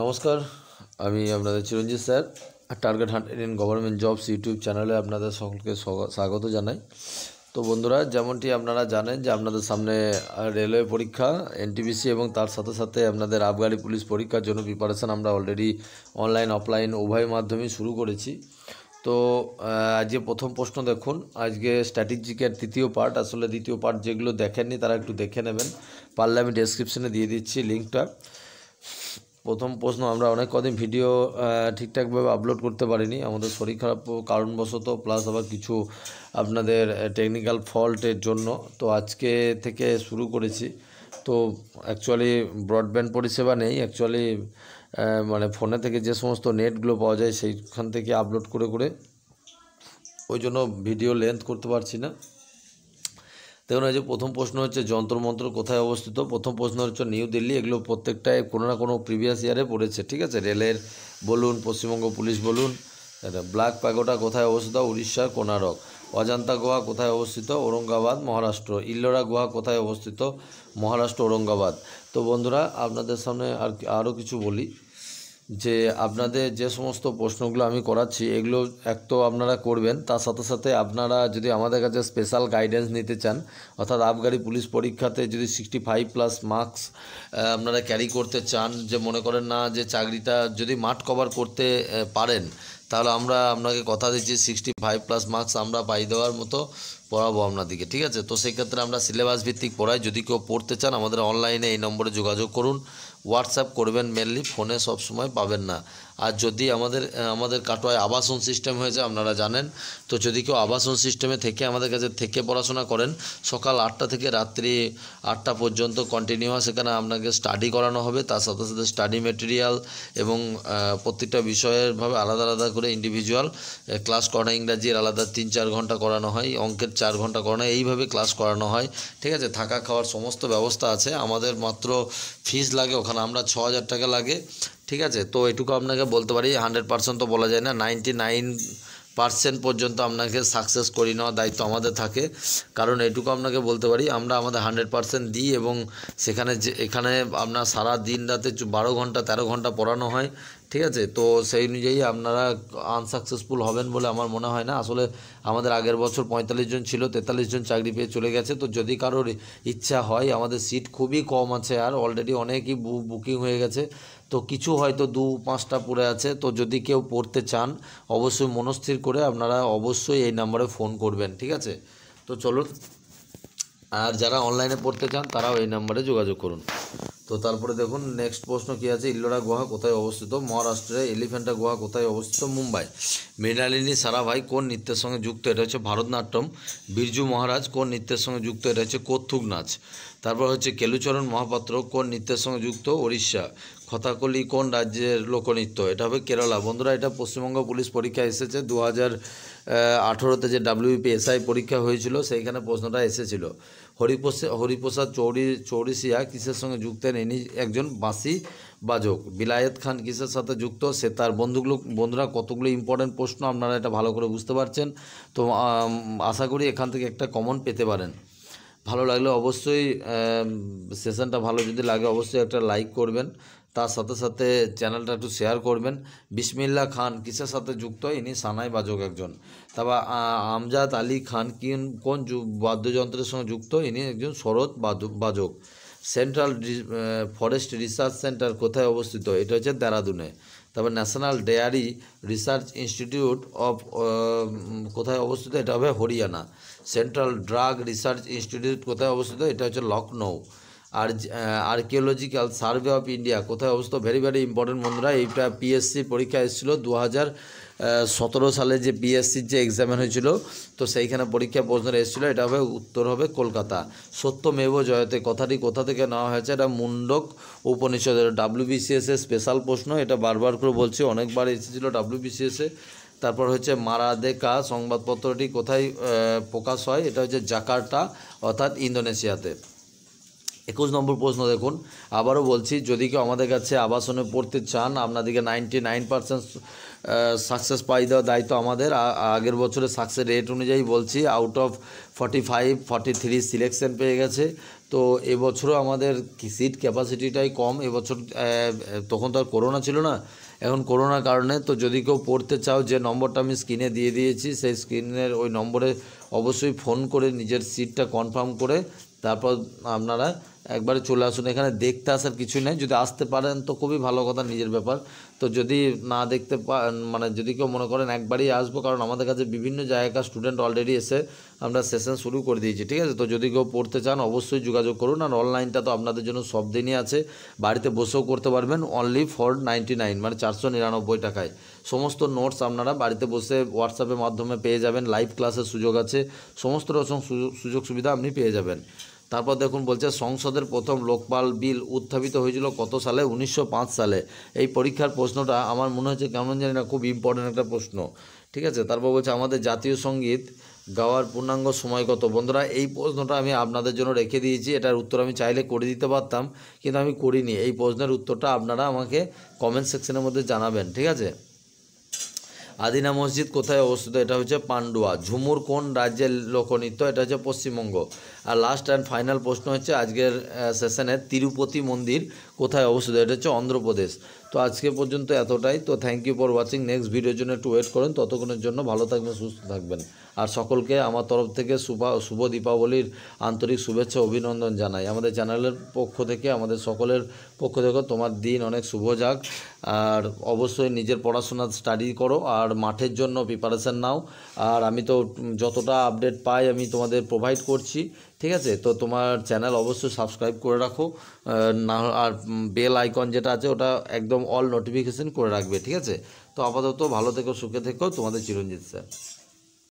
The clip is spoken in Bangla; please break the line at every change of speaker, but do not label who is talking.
নমস্কার আমি আপনাদের Chiranjit sir target hundred in government jobs YouTube চ্যানেলে আপনাদের সকলকে স্বাগত জানাই তো বন্ধুরা যেমনটি আপনারা জানেন যে আপনাদের সামনে রেলওয়ে পরীক্ষা এনটিবিসি এবং তার সাথে সাথে আপনাদের আবগারি পুলিশ পরীক্ষার জন্য প্রিপারেশান আমরা অলরেডি অনলাইন অফলাইন উভয় মাধ্যমে শুরু করেছি তো আজকে প্রথম প্রশ্ন দেখুন আজকে স্ট্র্যাটেজিকের তৃতীয় পার্ট আসলে দ্বিতীয় পার্ট যেগুলো দেখেননি তারা একটু দেখে নেবেন পারলে আমি ডেসক্রিপশানে দিয়ে দিচ্ছি লিঙ্কটা প্রথম প্রশ্ন আমরা অনেক কদিন ভিডিও ঠিকঠাকভাবে আপলোড করতে পারিনি আমাদের শরীর খারাপ কারণবশত প্লাস আবার কিছু আপনাদের টেকনিক্যাল ফল্টের জন্য তো আজকে থেকে শুরু করেছি তো অ্যাকচুয়ালি ব্রডব্যান্ড পরিষেবা নেই অ্যাকচুয়ালি মানে ফোনে থেকে যে সমস্ত নেটগুলো পাওয়া যায় সেইখান থেকে আপলোড করে করে ওই জন্য ভিডিও লেন্থ করতে পারছি না দেখুন এই যে প্রথম প্রশ্ন হচ্ছে যন্ত্রমন্ত্র কোথায় অবস্থিত প্রথম প্রশ্ন হচ্ছে নিউ দিল্লি এগুলো প্রত্যেকটাই কোনো না কোনো প্রিভিয়াস ইয়ারে পড়েছে ঠিক আছে রেলের বলুন পশ্চিমবঙ্গ পুলিশ বলুন ব্ল্যাক প্যাগোটা কোথায় অবস্থিত উড়িষ্যার কোনারক অজান্তা গুহা কোথায় অবস্থিত ঔরঙ্গাবাদ মহারাষ্ট্র ইল্লোরা গুহা কোথায় অবস্থিত মহারাষ্ট্র ঔরঙ্গাবাদ তো বন্ধুরা আপনাদের সামনে আর আরও কিছু বলি যে আপনাদের যে সমস্ত প্রশ্নগুলো আমি করাচ্ছি এগুলো এক তো আপনারা করবেন তার সাথে সাথে আপনারা যদি আমাদের কাছে স্পেশাল গাইডেন্স নিতে চান অর্থাৎ আবগারি পুলিশ পরীক্ষাতে যদি সিক্সটি ফাইভ প্লাস মার্কস আপনারা ক্যারি করতে চান যে মনে করেন না যে চাকরিটা যদি মাঠ কভার করতে পারেন তাহলে আমরা আপনাকে কথা দিচ্ছি সিক্সটি ফাইভ প্লাস মার্কস আমরা পাই দেওয়ার মতো পড়াবো আপনাদেরকে ঠিক আছে তো সেক্ষেত্রে আমরা সিলেবাস ভিত্তিক পড়াই যদি কেউ পড়তে চান আমাদের অনলাইনে এই নম্বরে যোগাযোগ করুন হোয়াটসঅ্যাপ করবেন মেনলি ফোনে সব সময় পাবেন না আর যদি আমাদের আমাদের কাটোয়ায় আবাসন সিস্টেম হয়েছে আপনারা জানেন তো যদি কেউ আবাসন সিস্টেমে থেকে আমাদের কাছে থেকে পড়াশোনা করেন সকাল আটটা থেকে রাত্রি আটটা পর্যন্ত কন্টিনিউয়াস সেখানে আপনাকে স্টাডি করানো হবে তার সাথে সাথে স্টাডি মেটেরিয়াল এবং প্রত্যেকটা বিষয়েরভাবে আলাদা আলাদা করে ইন্ডিভিজুয়াল ক্লাস করানো ইংরাজির আলাদা তিন চার ঘন্টা করানো হয় অঙ্কের চার ঘন্টা করানো এইভাবে ক্লাস করানো হয় ঠিক আছে থাকা খাওয়ার সমস্ত ব্যবস্থা আছে আমাদের মাত্র ফিস লাগে ওখানে আমরা ছ হাজার টাকা লাগে ঠিক আছে তো এটুকু আপনাকে বলতে পারি হান্ড্রেড পার্সেন্ট তো বলা যায় না নাইনটি নাইন পার্সেন্ট পর্যন্ত আপনাকে সাকসেস করি নেওয়ার দায়িত্ব আমাদের থাকে কারণ এটুকু আপনাকে বলতে পারি আমরা আমাদের হান্ড্রেড পার্সেন্ট দিই এবং সেখানে যে এখানে আপনার সারা দিন রাতে বারো ঘন্টা তেরো ঘন্টা পড়ানো হয় ঠিক আছে তো সেই অনুযায়ী আপনারা আনসাকসেসফুল হবেন বলে আমার মনে হয় না আসলে আমাদের আগের বছর পঁয়তাল্লিশ জন ছিল তেতাল্লিশ জন চাকরি পেয়ে চলে গেছে তো যদি কারোর ইচ্ছা হয় আমাদের সিট খুবই কম আছে আর অলরেডি অনেকই বুকিং হয়ে গেছে তো কিছু হয়তো দু পাঁচটা পড়ে আছে তো যদি কেউ পড়তে চান অবশ্যই মনস্থির করে আপনারা অবশ্যই এই নাম্বারে ফোন করবেন ঠিক আছে তো চলো আর যারা অনলাইনে পড়তে চান তারাও এই নাম্বারে যোগাযোগ করুন তো তারপরে দেখুন নেক্সট প্রশ্ন কী আছে ইল্লোরা গুহা কোথায় অবস্থিত মহারাষ্ট্রে এলিফ্যান্টা গুহা কোথায় অবস্থিত মুম্বাই মৃণালিনী সারাভাই কোন নৃত্যের সঙ্গে যুক্ত এটা হচ্ছে ভারতনাট্যম বিরজু মহারাজ কোন নৃত্যের সঙ্গে যুক্ত এটা হচ্ছে কত্থুক নাচ তারপর হচ্ছে কেলুচরণ মহাপাত্র কোন নৃত্যের সঙ্গে যুক্ত ওড়িশা খতাকলি কোন রাজ্যের লোকনৃত্য এটা হবে কেরালা বন্ধুরা এটা পশ্চিমবঙ্গ পুলিশ পরীক্ষা এসেছে দু আঠেরোতে যে এসআই e পরীক্ষা হয়েছিল সেইখানে প্রশ্নটা এসেছিল হরিপ্রসাদ হরিপ্রসাদ চৌরি চৌরিশিয়া কিসের সঙ্গে যুক্তেন ইনি একজন বাঁশি বাজক বিলায়েত খান কিসের সাথে যুক্ত সে তার বন্ধুগুলো বন্ধুরা কতগুলো ইম্পর্ট্যান্ট প্রশ্ন আপনারা এটা ভালো করে বুঝতে পারছেন তো আশা করি এখান থেকে একটা কমন পেতে পারেন ভালো লাগলে অবশ্যই সেশনটা ভালো যদি লাগে অবশ্যই একটা লাইক করবেন তার সাথে সাথে চ্যানেলটা একটু শেয়ার করবেন বিসমিল্লা খান কিসের সাথে যুক্ত ইনি সানাই বাজক একজন তারপর আমজাদ আলী খান কিন কোন বাদ্যযন্ত্রের সঙ্গে যুক্ত ইনি একজন শরৎ বাজক সেন্ট্রাল ফরেস্ট রিসার্চ সেন্টার কোথায় অবস্থিত এটা হচ্ছে দেরাদুনে তারপর national dairy research institute of কোথায় অবস্থিত এটা হবে Haryana central drug research institute কোথায় অবস্থিত এটা হচ্ছে লখনৌ আর আর্কিওলজিক্যাল সার্ভে অফ ইন্ডিয়া কোথায় অবস্থিত ভেরি ভেরি ইম্পর্টেন্ট বন্ধুরা এইটা পিএসসি পরীক্ষা এসেছিলো দু হাজার সতেরো সালে যে বিএসসির যে এক্সামেন হয়েছিল তো সেইখানে পরীক্ষা প্রশ্ন এসেছিলো এটা হবে উত্তর হবে কলকাতা সত্যমেব জয়তে কথাটি কোথা থেকে নেওয়া হয়েছে এটা মুন্ডক উপনিষদের ডাব্লিউবিসিএসের স্পেশাল প্রশ্ন এটা বারবার করে বলছি অনেকবার এসেছিলো ডাব্লিউবিসিএসে তারপর হচ্ছে মারা দেকা সংবাদপত্রটি কোথায় প্রকাশ হয় এটা হচ্ছে জাকার্টা অর্থাৎ ইন্দোনেশিয়াতে একুশ নম্বর প্রশ্ন দেখুন আবারও বলছি যদি কেউ আমাদের কাছে আবাসনে পড়তে চান আপনাদেরকে নাইনটি নাইন পার্সেন্ট সাকসেস পাই দেওয়ার দায়িত্ব আমাদের আগের বছরের সাকসেস রেট অনুযায়ী বলছি out of forty five forty three selection পেয়ে গেছে তো এবছরও আমাদের সিট ক্যাপাসিটিটাই কম এবছর তখন তো আর করোনা ছিল না এখন করোনার কারণে তো যদি কেউ পড়তে চাও যে নম্বরটা আমি স্ক্রিনে দিয়ে দিয়েছি সেই স্ক্রিনের ওই নম্বরে অবশ্যই ফোন করে নিজের সিটটা কনফার্ম করে তারপর আপনারা একবারে চলে আসুন এখানে দেখতে আসার কিছু নেই যদি আসতে পারেন তো খুবই ভালো কথা নিজের ব্যাপার তো যদি না দেখতে মানে যদি কেউ মনে করেন একবারই আসবো কারণ আমাদের কাছে বিভিন্ন জায়গাকার স্টুডেন্ট অলরেডি এসে আমরা সেশন শুরু করে দিয়েছি ঠিক আছে তো যদি কেউ পড়তে চান অবশ্যই যোগাযোগ করুন আর অনলাইনটা তো আপনাদের জন্য সব দিনই আছে বাড়িতে বসেও করতে পারবেন অনলি ফর নাইনটি নাইন মানে চারশো নিরানব্বই টাকায় সমস্ত নোটস আপনারা বাড়িতে বসে হোয়াটসঅ্যাপের মাধ্যমে পেয়ে যাবেন লাইভ ক্লাসের সুযোগ আছে সমস্ত রকম সুযোগ সুবিধা আপনি পেয়ে যাবেন তারপর দেখুন বলছে সংসদের প্রথম লোকপাল বিল উত্থাপিত হয়েছিল কত সালে উনিশশো সালে এই পরীক্ষার প্রশ্নটা আমার মনে হচ্ছে কেমন জানি না খুব ইম্পর্ট্যান্ট একটা প্রশ্ন ঠিক আছে তারপর বলছে আমাদের জাতীয় সঙ্গীত গাওয়ার পূর্ণাঙ্গ সময় কত বন্ধুরা এই প্রশ্নটা আমি আপনাদের জন্য রেখে দিয়েছি এটার উত্তর আমি চাইলে করে দিতে পারতাম কিন্তু আমি করিনি এই প্রশ্নের উত্তরটা আপনারা আমাকে কমেন্ট সেকশনের মধ্যে জানাবেন ঠিক আছে আদিনা মসজিদ কোথায় অবস্থিত এটা হচ্ছে পান্ডুয়া ঝুমুর কোন রাজ্যের লোকনৃত্য এটা হচ্ছে পশ্চিমবঙ্গ আর লাস্ট অ্যান্ড ফাইনাল প্রশ্ন হচ্ছে আজকের সেশনে তিরুপতি মন্দির কোথায় অবস্থিত এটা হচ্ছে অন্ধ্রপ্রদেশ তো আজকে পর্যন্ত এতটাই তো thank you for watching next ভিডিওর জন্য একটু ওয়েট করেন ততক্ষণের জন্য ভালো থাকবেন সুস্থ থাকবেন আর সকলকে আমার তরফ থেকে শুভা শুভ দীপাবলির আন্তরিক শুভেচ্ছা অভিনন্দন জানাই আমাদের চ্যানেলের পক্ষ থেকে আমাদের সকলের পক্ষ থেকে তোমার দিন অনেক শুভ যাক আর অবশ্যই নিজের পড়াশোনা স্টাডি করো আর মাঠের জন্য প্রিপারেশান নাও আর আমি তো যতটা আপডেট পাই আমি তোমাদের প্রোভাইড করছি ঠিক আছে তো তোমার চ্যানেল অবশ্যই সাবস্ক্রাইব করে রাখো না আর বেল আইকন যেটা আছে ওটা একদম অল নোটিফিকেশান করে রাখবে ঠিক আছে তো আপাতত ভালো থেকো সুখে থেকো তোমাদের চিরঞ্জিত স্যার